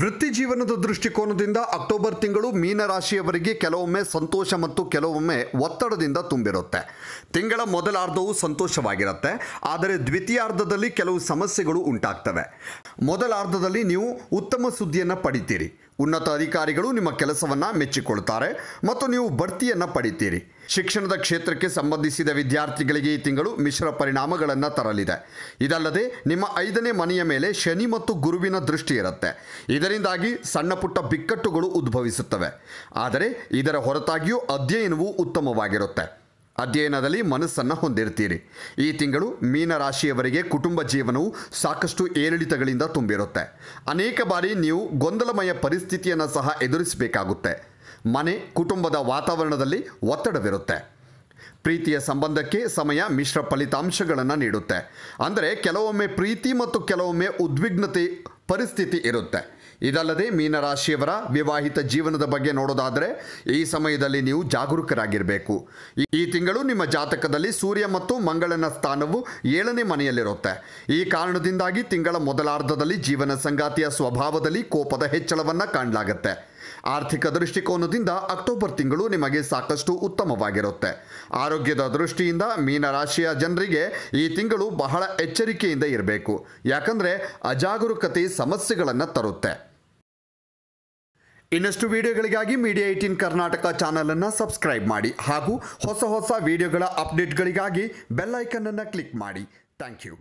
ವೃತ್ತಿ ಜೀವನದ ದೃಷ್ಟಿಕೋನದಿಂದ ಅಕ್ಟೋಬರ್ ತಿಂಗಳು ಮೀನರಾಶಿಯವರಿಗೆ ಕೆಲವೊಮ್ಮೆ ಸಂತೋಷ ಮತ್ತು ಕೆಲವೊಮ್ಮೆ ಒತ್ತಡದಿಂದ ತುಂಬಿರುತ್ತೆ ತಿಂಗಳ ಮೊದಲಾರ್ಧವು ಸಂತೋಷವಾಗಿರುತ್ತೆ ಆದರೆ ದ್ವಿತೀಯಾರ್ಧದಲ್ಲಿ ಕೆಲವು ಸಮಸ್ಯೆಗಳು ಉಂಟಾಗ್ತವೆ ಮೊದಲಾರ್ಧದಲ್ಲಿ ನೀವು ಉತ್ತಮ ಸುದ್ದಿಯನ್ನು ಪಡಿತೀರಿ ಉನ್ನತ ಅಧಿಕಾರಿಗಳು ನಿಮ್ಮ ಕೆಲಸವನ್ನು ಮೆಚ್ಚಿಕೊಳ್ತಾರೆ ಮತ್ತು ನೀವು ಬಡ್ತಿಯನ್ನು ಪಡಿತೀರಿ ಶಿಕ್ಷಣದ ಕ್ಷೇತ್ರಕ್ಕೆ ಸಂಬಂಧಿಸಿದ ವಿದ್ಯಾರ್ಥಿಗಳಿಗೆ ಈ ತಿಂಗಳು ಮಿಶ್ರ ಪರಿಣಾಮಗಳನ್ನು ತರಲಿದೆ ಇದಲ್ಲದೆ ನಿಮ್ಮ ಐದನೇ ಮನೆಯ ಮೇಲೆ ಶನಿ ಮತ್ತು ಗುರುವಿನ ದೃಷ್ಟಿ ಇರುತ್ತೆ ಇದರಿಂದಾಗಿ ಸಣ್ಣ ಪುಟ್ಟ ಬಿಕ್ಕಟ್ಟುಗಳು ಉದ್ಭವಿಸುತ್ತವೆ ಆದರೆ ಇದರ ಹೊರತಾಗಿಯೂ ಅಧ್ಯಯನವು ಉತ್ತಮವಾಗಿರುತ್ತೆ ಅಧ್ಯಯನದಲ್ಲಿ ಮನಸ್ಸನ್ನು ಹೊಂದಿರ್ತೀರಿ ಈ ತಿಂಗಳು ಮೀನರಾಶಿಯವರಿಗೆ ಕುಟುಂಬ ಜೀವನವು ಸಾಕಷ್ಟು ಏರಿಳಿತಗಳಿಂದ ತುಂಬಿರುತ್ತೆ ಅನೇಕ ಬಾರಿ ನೀವು ಗೊಂದಲಮಯ ಪರಿಸ್ಥಿತಿಯನ್ನು ಸಹ ಎದುರಿಸಬೇಕಾಗುತ್ತೆ ಮನೆ ಕುಟುಂಬದ ವಾತಾವರಣದಲ್ಲಿ ಒತ್ತಡವಿರುತ್ತೆ ಪ್ರೀತಿಯ ಸಂಬಂಧಕ್ಕೆ ಸಮಯ ಮಿಶ್ರ ಫಲಿತಾಂಶಗಳನ್ನು ನೀಡುತ್ತೆ ಅಂದರೆ ಕೆಲವೊಮ್ಮೆ ಪ್ರೀತಿ ಮತ್ತು ಕೆಲವೊಮ್ಮೆ ಉದ್ವಿಗ್ನತೆ ಪರಿಸ್ಥಿತಿ ಇರುತ್ತೆ ಇದಲ್ಲದೆ ಮೀನರಾಶಿಯವರ ವಿವಾಹಿತ ಜೀವನದ ಬಗ್ಗೆ ನೋಡೋದಾದರೆ ಈ ಸಮಯದಲ್ಲಿ ನೀವು ಜಾಗರೂಕರಾಗಿರಬೇಕು ಈ ತಿಂಗಳು ನಿಮ್ಮ ಜಾತಕದಲ್ಲಿ ಸೂರ್ಯ ಮತ್ತು ಮಂಗಳನ ಸ್ಥಾನವು ಏಳನೇ ಮನೆಯಲ್ಲಿರುತ್ತೆ ಈ ಕಾರಣದಿಂದಾಗಿ ತಿಂಗಳ ಮೊದಲಾರ್ಧದಲ್ಲಿ ಜೀವನ ಸಂಗಾತಿಯ ಸ್ವಭಾವದಲ್ಲಿ ಕೋಪದ ಹೆಚ್ಚಳವನ್ನು ಕಾಣಲಾಗುತ್ತೆ ಆರ್ಥಿಕ ದೃಷ್ಟಿಕೋನದಿಂದ ಅಕ್ಟೋಬರ್ ತಿಂಗಳು ನಿಮಗೆ ಸಾಕಷ್ಟು ಉತ್ತಮವಾಗಿರುತ್ತೆ ಆರೋಗ್ಯದ ದೃಷ್ಟಿಯಿಂದ ಮೀನರಾಶಿಯ ಜನರಿಗೆ ಈ ತಿಂಗಳು ಬಹಳ ಎಚ್ಚರಿಕೆಯಿಂದ ಇರಬೇಕು ಯಾಕಂದರೆ ಅಜಾಗರೂಕತೆ ಸಮಸ್ಯೆಗಳನ್ನು ತರುತ್ತೆ ಇನ್ನಷ್ಟು ವಿಡಿಯೋಗಳಿಗಾಗಿ ಮೀಡಿಯಾ ಏಟೀನ್ ಕರ್ನಾಟಕ ಚಾನಲನ್ನು ಸಬ್ಸ್ಕ್ರೈಬ್ ಮಾಡಿ ಹಾಗೂ ಹೊಸ ಹೊಸ ವಿಡಿಯೋಗಳ ಅಪ್ಡೇಟ್ಗಳಿಗಾಗಿ ಬೆಲ್ಲೈಕನ್ನನ್ನು ಕ್ಲಿಕ್ ಮಾಡಿ ಥ್ಯಾಂಕ್ ಯು